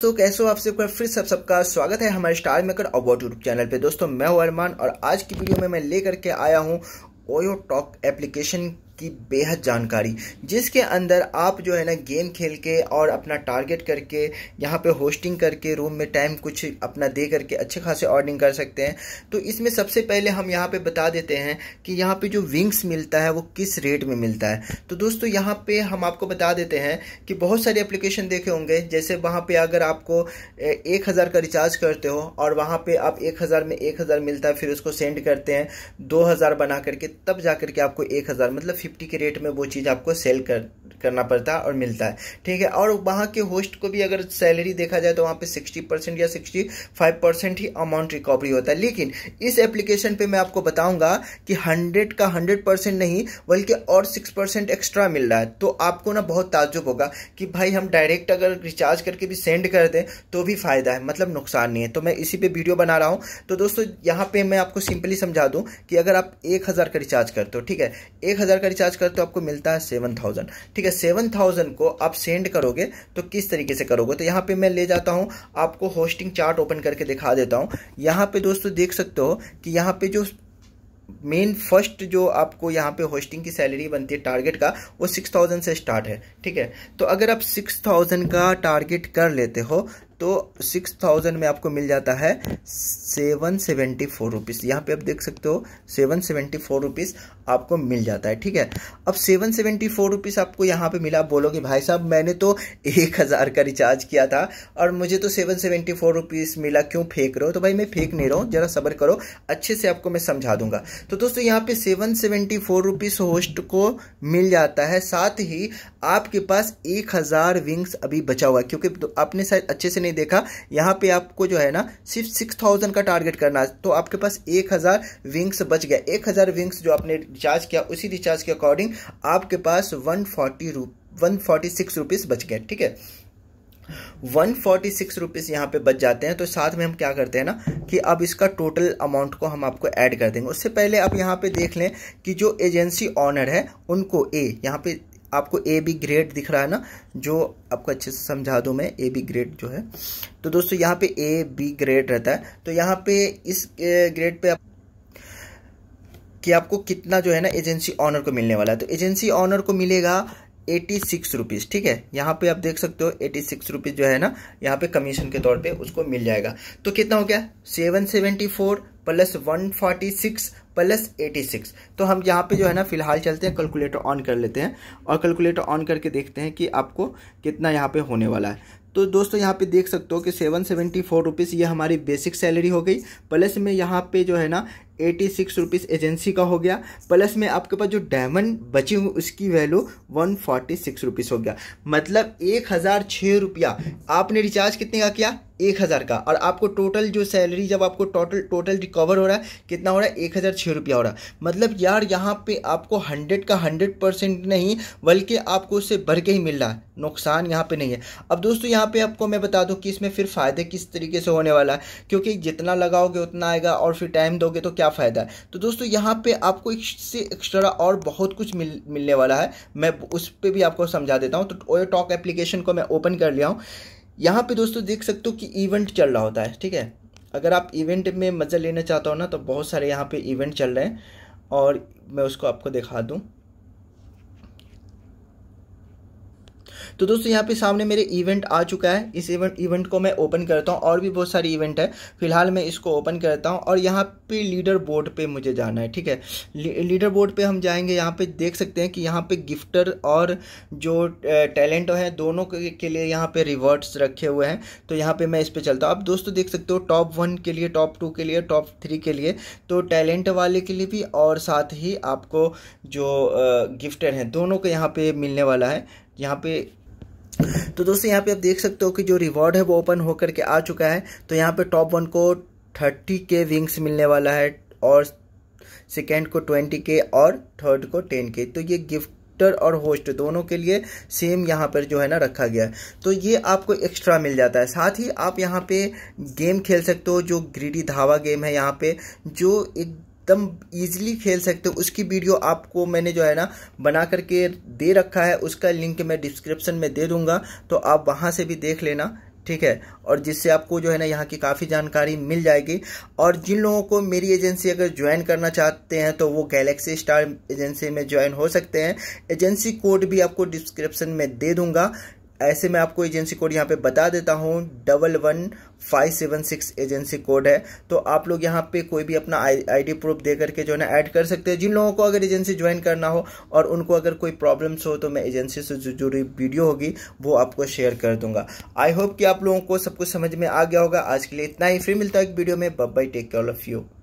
तो कैसे हो आप सबको फिर सब सबका स्वागत है हमारे Star Maker award YouTube channel पे दोस्तों मैं हूं अरमान और आज की वीडियो में मैं लेकर के आया हूं ओयो टॉक एप्लीकेशन की बेहद जानकारी जिसके अंदर आप जो है ना गेम खेल के और अपना टारगेट करके यहाँ पे होस्टिंग करके रूम में टाइम कुछ अपना दे करके अच्छे खासे ऑर्डिंग कर सकते हैं तो इसमें सबसे पहले हम यहाँ पे बता देते हैं कि यहाँ पे जो विंग्स मिलता है वो किस रेट में मिलता है तो दोस्तों यहाँ पे हम आपको बता देते हैं कि बहुत सारे एप्लीकेशन देखे होंगे जैसे वहाँ पर अगर आपको एक हज़ार का रिचार्ज करते हो और वहाँ पर आप एक हज़ार में एक हज़ार मिलता है फिर उसको सेंड करते हैं दो हज़ार बना करके तब जा करके आपको एक हज़ार मतलब फिफ्टी के रेट में वो चीज़ आपको सेल कर करना पड़ता है और मिलता है ठीक है और वहाँ के होस्ट को भी अगर सैलरी देखा जाए तो वहाँ पे 60 परसेंट या 65 परसेंट ही अमाउंट रिकवरी होता है लेकिन इस एप्लीकेशन पे मैं आपको बताऊंगा कि 100 का 100 परसेंट नहीं बल्कि और 6 परसेंट एक्स्ट्रा मिल रहा है तो आपको ना बहुत ताजुब होगा कि भाई हम डायरेक्ट अगर रिचार्ज करके भी सेंड कर दें तो भी फ़ायदा है मतलब नुकसान नहीं है तो मैं इसी पर वीडियो बना रहा हूँ तो दोस्तों यहाँ पर मैं आपको सिंपली समझा दूँ कि अगर आप एक का रिचार्ज करते हो ठीक है एक का रिचार्ज करते हो आपको मिलता है सेवन थाउजेंड ठीक है सेवन थाउजेंड को आप सेंड करोगे तो किस तरीके से करोगे तो यहाँ पे मैं ले जाता हूँ आपको होस्टिंग चार्ट ओपन करके दिखा देता हूँ यहाँ पे दोस्तों देख सकते हो कि यहाँ पे जो मेन फर्स्ट जो आपको यहाँ पे होस्टिंग की सैलरी बनती है टारगेट का वो सिक्स थाउजेंड से स्टार्ट है ठीक है तो अगर आप सिक्स थाउजेंड का टारगेट कर लेते हो तो सिक्स थाउजेंड में आपको मिल जाता है सेवन सेवेंटी फोर रुपीज़ यहाँ पर आप देख सकते हो सेवन सेवेंटी फोर रुपीज़ आपको मिल जाता है ठीक है अब सेवन सेवेंटी फोर रुपीज़ आपको यहाँ पे मिला आप बोलोगे भाई साहब मैंने तो एक हज़ार का रिचार्ज किया था और मुझे तो सेवन सेवेंटी फोर रुपीज़ मिला क्यों फेंक रहे हो तो भाई मैं फेंक नहीं रहा हूँ ज़रा सबर करो अच्छे से आपको मैं समझा दूंगा तो दोस्तों यहाँ पे seven seventy four rupees host को मिल जाता है साथ ही आपके पास एक हज़ार विंग्स अभी बचा हुआ है क्योंकि तो आपने शायद अच्छे से नहीं मैंने देखा यहाँ पे आपको जो है ना सिर्फ सिक्स थाउजेंड का टारगेट करना है तो आपके पास एक हज़ार विंग्स बच गया एक हज़ार विंग्स जो आपने रिचार्ज किया उसी रिचार्ज के अकॉर्डिंग आपके पास वन फोर्टी रू वन फोर्टी सिक्स रुपीज़ बच गए ठीक है वन फोर्टी सिक्स रुपीज़ यहाँ पर बच जाते हैं तो साथ में हम क्या करते हैं ना कि अब इसका टोटल अमाउंट को हम आपको ऐड कर देंगे उससे पहले आप यहाँ पे देख लें कि जो एजेंसी ऑनर है उनको ए यहाँ पे आपको ए बी ग्रेड दिख रहा है ना जो आपको अच्छे से समझा दूँ मैं ए बी ग्रेड जो है तो दोस्तों यहाँ पे ए बी ग्रेड रहता है तो यहाँ पे इस ग्रेड पे आप कि आपको कितना जो है ना एजेंसी ऑनर को मिलने वाला है तो एजेंसी ऑनर को मिलेगा एटी सिक्स रुपीज़ ठीक है यहाँ पे आप देख सकते हो एटी सिक्स रुपीज़ जो है ना यहाँ पे कमीशन के तौर पे उसको मिल जाएगा तो कितना हो गया seven seventy four plus one forty six plus eighty six तो हम यहाँ पे जो है ना फिलहाल चलते हैं कैलकुलेटर ऑन कर लेते हैं और कैलकुलेटर ऑन करके देखते हैं कि आपको कितना यहाँ पे होने वाला है तो दोस्तों यहाँ पे देख सकते हो कि सेवन सेवेंटी फोर रुपीज़ ये हमारी बेसिक सैलरी हो गई प्लस में यहाँ पे जो है ना एटी सिक्स रुपीज़ एजेंसी का हो गया प्लस में आपके पास जो डायमंड बची हुई उसकी value one forty six rupees हो गया मतलब एक हज़ार छः रुपया आपने रिचार्ज कितने का किया एक हज़ार का और आपको टोटल जो सैलरी जब आपको टोटल टोटल रिकवर हो रहा है कितना हो रहा है एक हज़ार छः रुपया हो रहा है मतलब यार यहाँ पे आपको हंड्रेड का हंड्रेड परसेंट नहीं बल्कि आपको उससे भर के ही मिल रहा है नुकसान यहाँ पे नहीं है अब दोस्तों यहाँ पे आपको मैं बता दूँ कि इसमें फिर फ़ायदे किस तरीके से होने वाला है क्योंकि जितना लगाओगे उतना आएगा और फिर टाइम दोगे तो क्या क्या फ़ायदा है तो दोस्तों यहाँ पे आपको इससे एक्स्ट्रा और बहुत कुछ मिल मिलने वाला है मैं उस पर भी आपको समझा देता हूँ तो ओयो टॉक एप्लीकेशन को मैं ओपन कर लिया हूँ यहाँ पर दोस्तों देख सकते हो कि इवेंट चल रहा होता है ठीक है अगर आप इवेंट में मज़ा लेना चाहते हो ना तो बहुत सारे यहाँ पर इवेंट चल रहे हैं और मैं उसको आपको दिखा दूँ तो दोस्तों यहाँ पे सामने मेरे इवेंट आ चुका है इस इवेंट इवेंट को मैं ओपन करता हूँ और भी बहुत सारे इवेंट है फिलहाल मैं इसको ओपन करता हूँ और यहाँ पे लीडर बोर्ड पे मुझे जाना है ठीक है लीडर बोर्ड पे हम जाएंगे यहाँ पे देख सकते हैं कि यहाँ पे गिफ्टर और जो टैलेंट है दोनों के लिए यहाँ पे रिवॉर्ड्स रखे हुए हैं तो यहाँ पे मैं इस पर चलता हूँ आप दोस्तों देख सकते हो टॉप वन के लिए टॉप टू के लिए टॉप थ्री के लिए तो टैलेंट वाले के लिए भी और साथ ही आपको जो गिफ्टर हैं दोनों को यहाँ पे मिलने वाला है यहाँ पे तो दोस्तों यहाँ पे आप देख सकते हो कि जो रिवॉर्ड है वो ओपन होकर के आ चुका है तो यहाँ पे टॉप वन को थर्टी के विंग्स मिलने वाला है और सेकेंड को ट्वेंटी के और थर्ड को टेन के तो ये गिफ्ट और होस्ट दोनों के लिए सेम यहाँ पर जो है ना रखा गया है तो ये आपको एक्स्ट्रा मिल जाता है साथ ही आप यहाँ पे गेम खेल सकते हो जो ग्रीडी धावा गेम है यहाँ पे जो एक एकदम ईजिली खेल सकते हो उसकी वीडियो आपको मैंने जो है ना बना करके दे रखा है उसका लिंक मैं डिस्क्रिप्शन में दे दूंगा तो आप वहाँ से भी देख लेना ठीक है और जिससे आपको जो है ना यहाँ की काफ़ी जानकारी मिल जाएगी और जिन लोगों को मेरी एजेंसी अगर ज्वाइन करना चाहते हैं तो वो गैलेक्सी स्टार एजेंसी में ज्वाइन हो सकते हैं एजेंसी कोड भी आपको डिस्क्रिप्शन में दे दूंगा ऐसे में आपको एजेंसी कोड यहाँ पे बता देता हूँ double one five seven six agency code है तो आप लोग यहाँ पे कोई भी अपना आई डी प्रूफ दे करके जो है ना ऐड कर सकते हैं जिन लोगों को अगर एजेंसी ज्वाइन करना हो और उनको अगर कोई प्रॉब्लम्स हो तो मैं एजेंसी से जो जुड़ी वीडियो होगी वो आपको शेयर कर दूंगा आई होप कि आप लोगों को सब कुछ समझ में आ गया होगा आज के लिए इतना ही फ्री मिलता है एक वीडियो में बब bye take care of you